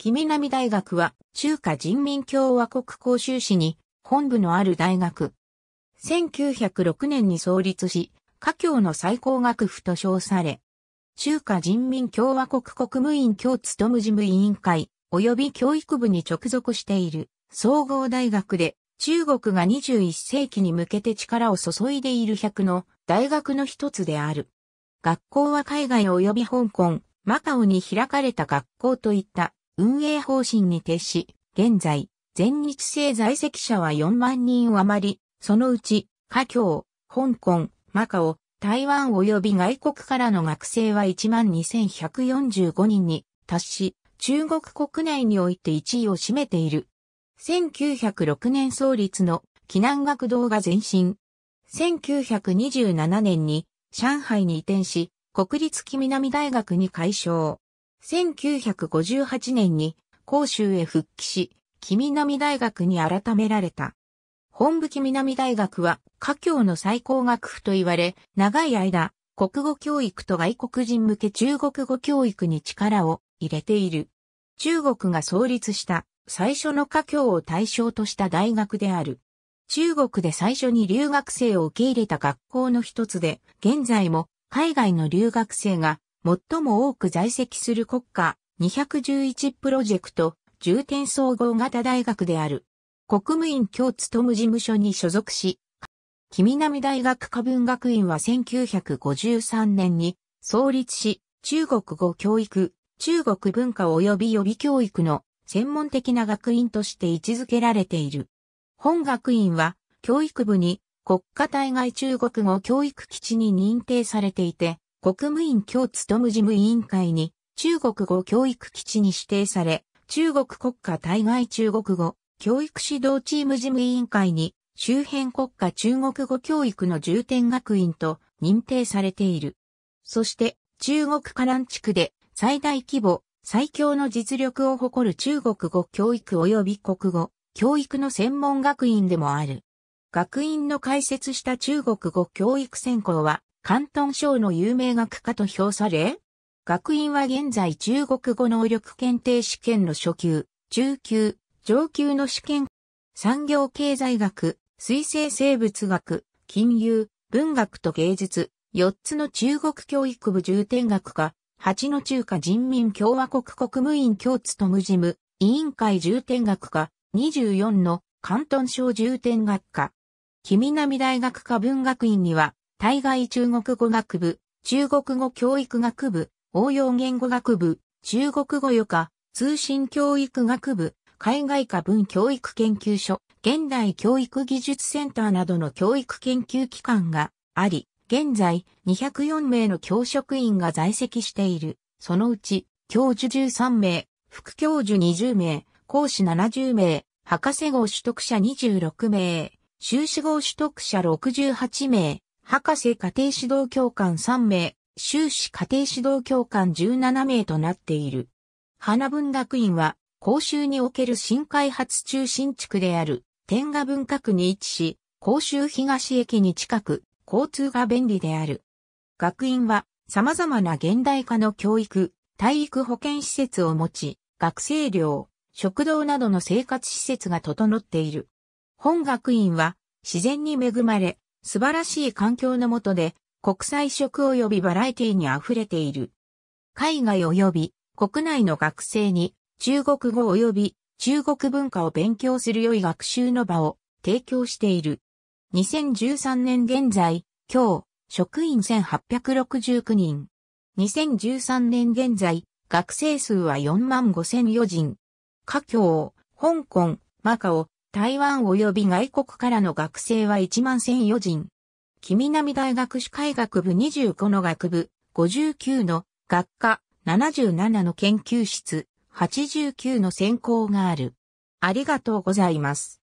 君南大学は中華人民共和国広州市に本部のある大学。1906年に創立し、華僑の最高学府と称され、中華人民共和国国務院共務事務委員会及び教育部に直属している総合大学で中国が21世紀に向けて力を注いでいる100の大学の一つである。学校は海外及び香港、マカオに開かれた学校といった運営方針に徹し、現在、全日制在籍者は4万人余り、そのうち、華僑、香港、マカオ、台湾及び外国からの学生は12,145万人に達し、中国国内において1位を占めている。1906年創立の避難学堂が前進。1927年に上海に移転し、国立木南大学に改称。1958年に広州へ復帰し、木南大学に改められた。本部木南大学は、華教の最高学府と言われ、長い間、国語教育と外国人向け中国語教育に力を入れている。中国が創立した最初の華教を対象とした大学である。中国で最初に留学生を受け入れた学校の一つで、現在も海外の留学生が最も多く在籍する国家211プロジェクト重点総合型大学である。国務院共務事務所に所属し、君南大学科文学院は1953年に創立し、中国語教育、中国文化及び予備教育の専門的な学院として位置づけられている。本学院は教育部に国家対外中国語教育基地に認定されていて、国務院京務事務委員会に中国語教育基地に指定され、中国国家対外中国語教育指導チーム事務委員会に周辺国家中国語教育の重点学院と認定されている。そして中国河南地区で最大規模最強の実力を誇る中国語教育及び国語教育の専門学院でもある。学院の開設した中国語教育専攻は広東省の有名学科と評され、学院は現在中国語能力検定試験の初級、中級、上級の試験、産業経済学、水生生物学、金融、文学と芸術、4つの中国教育部重点学科、8の中華人民共和国国務院共通と無事務、委員会重点学科、24の関東省重点学科。君南大学科文学院には、対外中国語学部、中国語教育学部、応用言語学部、中国語予科、通信教育学部、海外科文教育研究所、現代教育技術センターなどの教育研究機関があり、現在204名の教職員が在籍している。そのうち、教授13名、副教授20名、講師70名、博士号取得者26名、修士号取得者68名、博士家庭指導教官3名、修士家庭指導教官17名となっている。花文学院は、公衆における新開発中心地区である、天下文化区に位置し、公衆東駅に近く、交通が便利である。学院は、様々な現代化の教育、体育保健施設を持ち、学生寮、食堂などの生活施設が整っている。本学院は、自然に恵まれ、素晴らしい環境の下で、国際色及びバラエティに溢れている。海外及び国内の学生に中国語及び中国文化を勉強する良い学習の場を提供している。2013年現在、今日、職員1869人。2013年現在、学生数は4万5004人。華僑、香港、マカオ、台湾及び外国からの学生は1万1004人。君南大学主会学部25の学部、59の学科、77の研究室、89の専攻がある。ありがとうございます。